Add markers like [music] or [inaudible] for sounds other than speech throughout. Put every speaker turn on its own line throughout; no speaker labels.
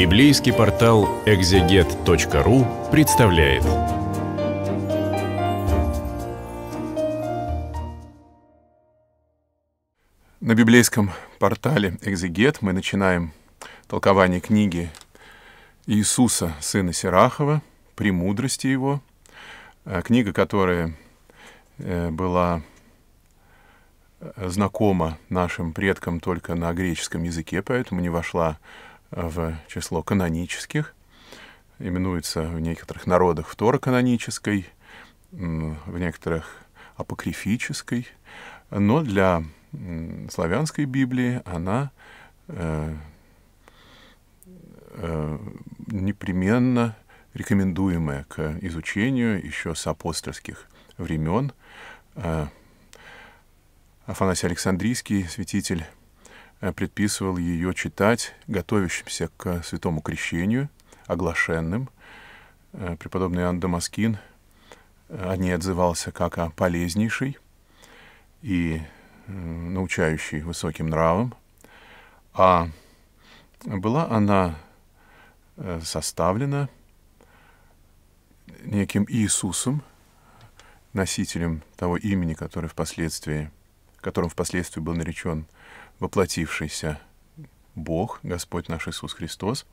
Библейский портал экзегет.ру представляет. На библейском портале «Экзегет» мы начинаем толкование книги Иисуса, сына Сирахова, «Премудрости его», э, книга, которая э, была э, знакома нашим предкам только на греческом языке, поэтому не вошла в в число канонических, именуется в некоторых народах второканонической, в некоторых апокрифической, но для славянской Библии она э, э, непременно рекомендуемая к изучению еще с апостольских времен. Э, Афанасий Александрийский, святитель Э, предписывал ее читать готовящимся к святому крещению, оглашенным. Э, преподобный Иоанн Дамаскин э, о ней отзывался как о полезнейшей и научающей высоким нравам. А была она составлена неким Иисусом, носителем того имени, который впоследствии которым впоследствии был наречен воплотившийся Бог, Господь наш Иисус Христос.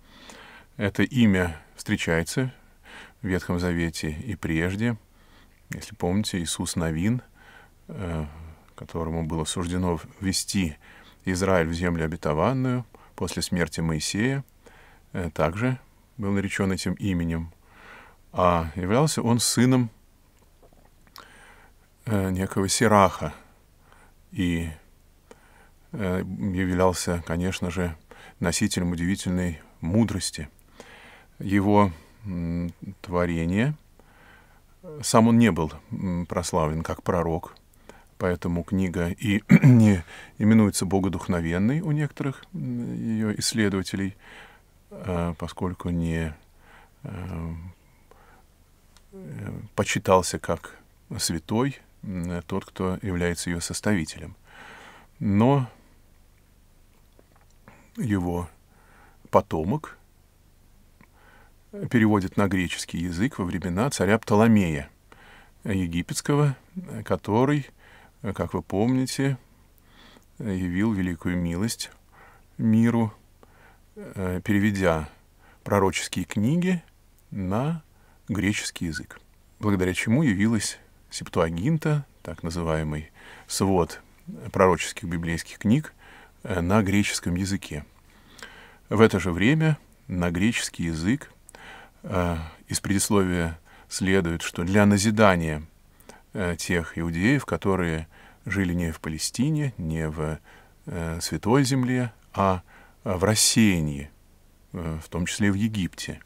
Это имя встречается в Ветхом Завете и прежде. Если помните, Иисус Новин, э, которому было суждено ввести Израиль в землю обетованную после смерти Моисея, э, также был наречен этим именем. А являлся он сыном э, некого Сираха, и э, являлся, конечно же, носителем удивительной мудрости. Его творение, сам он не был прославлен как пророк, поэтому книга и [clears throat] не именуется «Богодухновенной» у некоторых ее исследователей, э, поскольку не э, почитался как святой, Э, тот, кто является ее составителем. Но его потомок переводит на греческий язык во времена царя Птоломея египетского, который, как вы помните, явил великую милость миру, э, переведя пророческие книги на греческий язык, благодаря чему явилась Септуагинта, так называемый свод пророческих библейских книг э, на греческом языке. В это же время на греческий язык э, из предисловия следует, что для назидания э, тех иудеев, которые жили не в Палестине, не в Святой Земле, а в рассеянии, в том числе в Египте,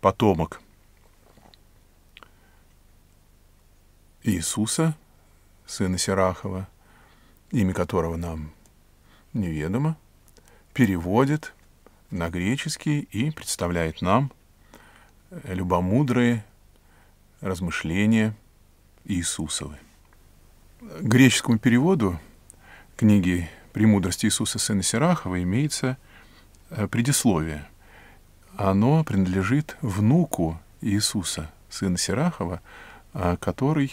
потомок Иисуса, сына Сирахова, имя которого нам неведомо, переводит на греческий и представляет нам любомудрые размышления Иисусовы. греческому переводу книги «Премудрость Иисуса сына Сирахова» имеется э, предисловие. Оно принадлежит внуку Иисуса, сына Сирахова, а, который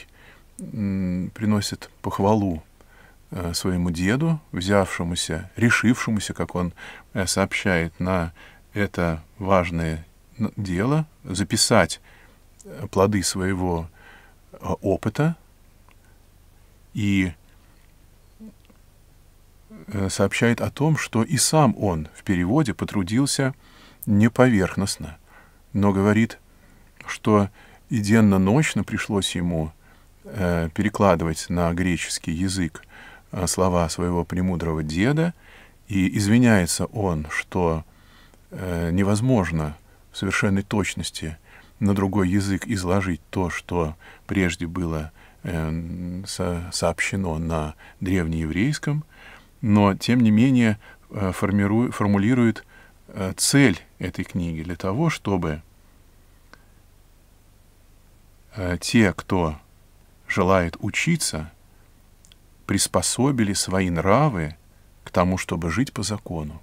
приносит похвалу э, своему деду, взявшемуся, решившемуся, как он э, сообщает, на это важное дело, записать э, плоды своего опыта и сообщает о том, что и сам он в переводе потрудился не поверхностно, но говорит, что и денно-ночно пришлось ему э, перекладывать на греческий язык э, слова своего премудрого деда, и извиняется он, что э, невозможно в совершенной точности на другой язык изложить то, что прежде было э, сообщено на древнееврейском, но, тем не менее, э, формирует, формулирует э, цель этой книги для того, чтобы Э, те, кто желает учиться, приспособили свои нравы к тому, чтобы жить по закону.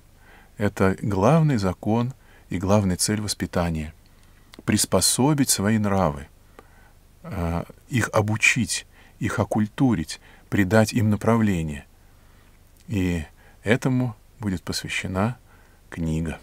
Это главный закон и главная цель воспитания — приспособить свои нравы, э, их обучить, их окультурить, придать им направление. И этому будет посвящена книга.